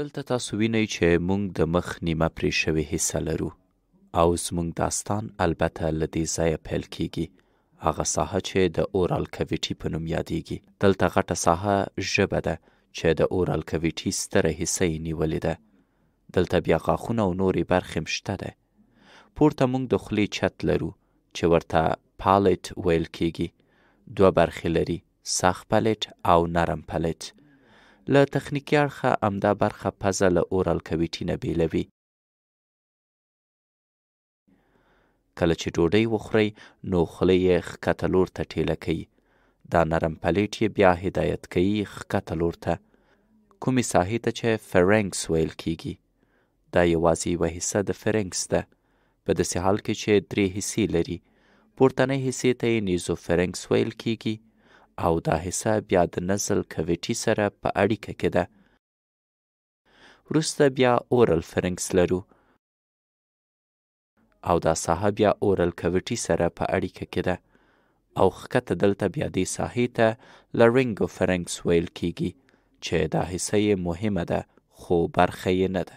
دلته تاسو وینئ چې موږ د مخ نیمه پرې شوې حصه لرو او زموږ داستان البته له دې ځایه پیل کیږي هغه ساحه چې د اورال کویټي په نوم یادیږي دلته غټه ساحه ژبه ده چې د اورال کویټي ستره حصه یې نیولې ده دلته بیا غاښونه او نورې برخې مشته ده پورته موږ د خولې چت لرو چې ورته پالټ ویل کیږي دوه برخې لري سخت پلټ او نرم پلټ له تخنیکي اړخه همدا برخه پزه له اورال کویټي نه بېلوي کله چې ډوډۍ وخورئ نو خوله یې ښکته لور ته ټېله کوي دا نرم پلیټ یې بیا هدایت کوي ښکته لور ته کومې ساحې ته چې فرنګس ویل کیږي دا یوازې یوه حصه د فرنګس ده په داسې حال کې چې درې حصې لري پورتنۍ حصې ته یې نیزوفرنګس ویل کیږي او دا حصه بیا د نزل کویټي سره په اړیکه کې ده وروسته بیا اورل فرنکس لرو او دا ساحه بیا اورل کویټي سره په اړیکه کې ده او ښکته دلته بیا دې ساحې ته لرینګو فرنکس ویل کیږي چې دا حصه یې مهمه ده خو برخه یې نه ده